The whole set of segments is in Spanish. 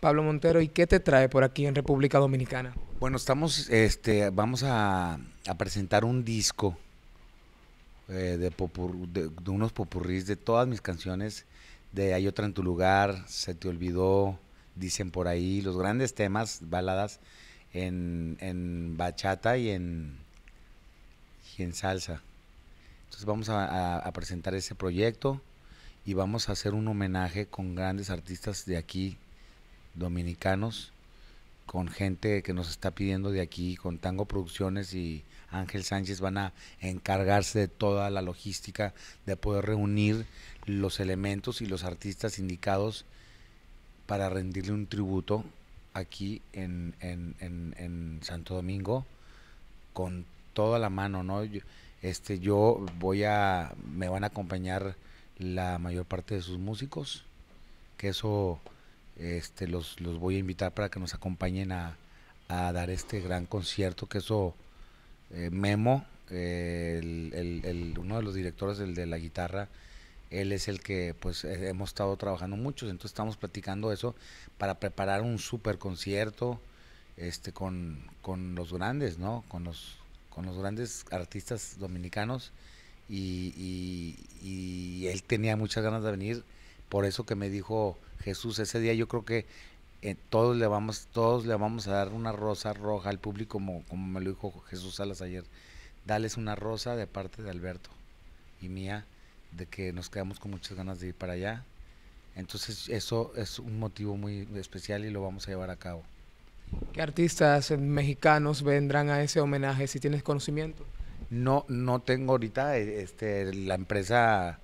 Pablo Montero, ¿y qué te trae por aquí en República Dominicana? Bueno, estamos, este, vamos a, presentar un disco eh, de, unos popurrís de todas mis canciones, de Hay otra en tu lugar, Se te olvidó, dicen por ahí, los grandes temas, baladas en, bachata y en, salsa. Entonces vamos a presentar ese proyecto y vamos a hacer un homenaje con grandes artistas de aquí, dominicanos con gente que nos está pidiendo de aquí, con Tango Producciones y Ángel Sánchez van a encargarse de toda la logística de poder reunir los elementos y los artistas indicados para rendirle un tributo aquí en, Santo Domingo con toda la mano, ¿no? este, yo voy a, me van a acompañar la mayor parte de sus músicos, que eso este, los, voy a invitar para que nos acompañen a, dar este gran concierto que eso eh, Memo, el, uno de los directores, de la guitarra, él es el que pues eh, hemos estado trabajando mucho entonces estamos platicando eso para preparar un super concierto este con, los grandes, ¿no? Con los con los grandes artistas dominicanos y, y él tenía muchas ganas de venir, por eso que me dijo Jesús. Ese día yo creo que eh, todos le vamos, todos le vamos a dar una rosa roja al público, como, como me lo dijo Jesús Salas ayer. Dales una rosa de parte de Alberto y mía, de que nos quedamos con muchas ganas de ir para allá. Entonces eso es un motivo muy especial y lo vamos a llevar a cabo. ¿Qué artistas mexicanos vendrán a ese homenaje si tienes conocimiento? No, no tengo ahorita, eh, este, la empresa,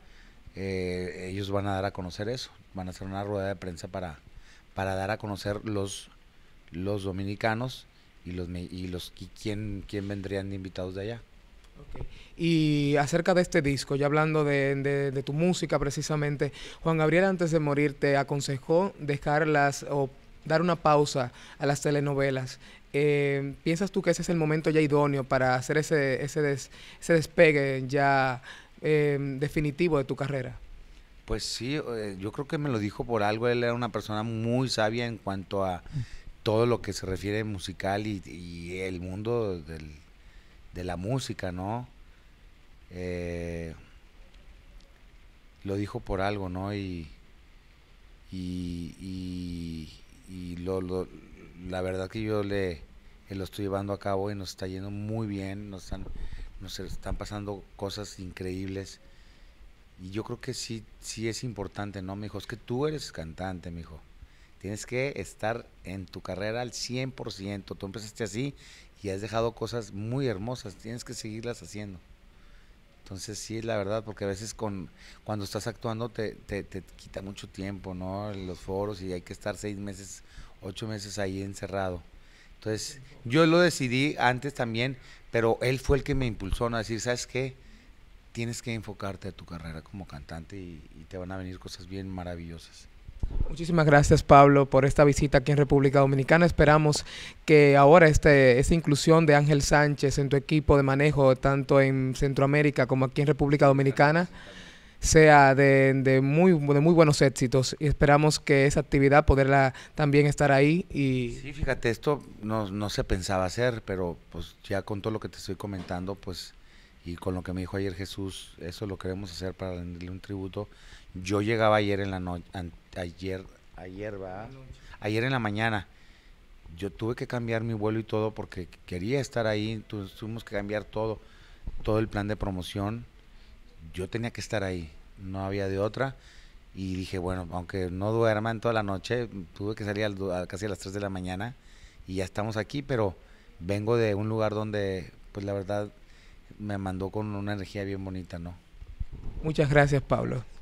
eh, ellos van a dar a conocer eso van a hacer una rueda de prensa para, para dar a conocer los, los dominicanos y los y los quién, quién vendrían invitados de allá. Y acerca de este disco, ya hablando de, tu música precisamente, Juan Gabriel antes de morir te aconsejó dejarlas o dar una pausa a las telenovelas. Eh, ¿Piensas tú que ese es el momento ya idóneo para hacer ese, ese, ese despegue ya eh, definitivo de tu carrera? Pues sí, eh, yo creo que me lo dijo por algo. Él era una persona muy sabia en cuanto a mm. todo lo que se refiere musical y, el mundo de la música, ¿no? Eh, lo dijo por algo, ¿no? Y, y, y, la verdad que yo le eh, lo estoy llevando a cabo y nos está yendo muy bien, nos están, nos están pasando cosas increíbles. Y yo creo que sí, sí es importante, ¿no, mijo? Es que tú eres cantante, mijo. Tienes que estar en tu carrera al 100%. Tú empezaste así y has dejado cosas muy hermosas. Tienes que seguirlas haciendo. Entonces sí, la verdad, porque a veces con, cuando estás actuando te, te, quita mucho tiempo, ¿no? Los foros y hay que estar seis meses, ocho meses ahí encerrado. Entonces yo lo decidí antes también, pero él fue el que me impulsó a decir, ¿sabes qué? tienes que enfocarte a tu carrera como cantante y, te van a venir cosas bien maravillosas. Muchísimas gracias Pablo por esta visita aquí en República Dominicana. Esperamos que ahora este, esta inclusión de Ángel Sánchez en tu equipo de manejo, tanto en Centroamérica como aquí en República Dominicana, sea de, muy, de muy buenos éxitos. Y esperamos que esa actividad poderla también estar ahí. Y... Sí, fíjate, esto no, no se pensaba hacer, pero pues ya con todo lo que te estoy comentando, pues y con lo que me dijo ayer Jesús, eso lo queremos hacer para rendirle un tributo. Yo llegaba ayer en la noche, ayer, ayer va, ayer en la mañana. Yo tuve que cambiar mi vuelo y todo porque quería estar ahí, tuvimos que cambiar todo, todo el plan de promoción. Yo tenía que estar ahí, no había de otra. Y dije, bueno, aunque no duerman toda la noche, tuve que salir al, casi a las 3 de la mañana y ya estamos aquí, pero vengo de un lugar donde, pues la verdad, me mandó con una energía bien bonita, ¿no? Muchas gracias, Pablo.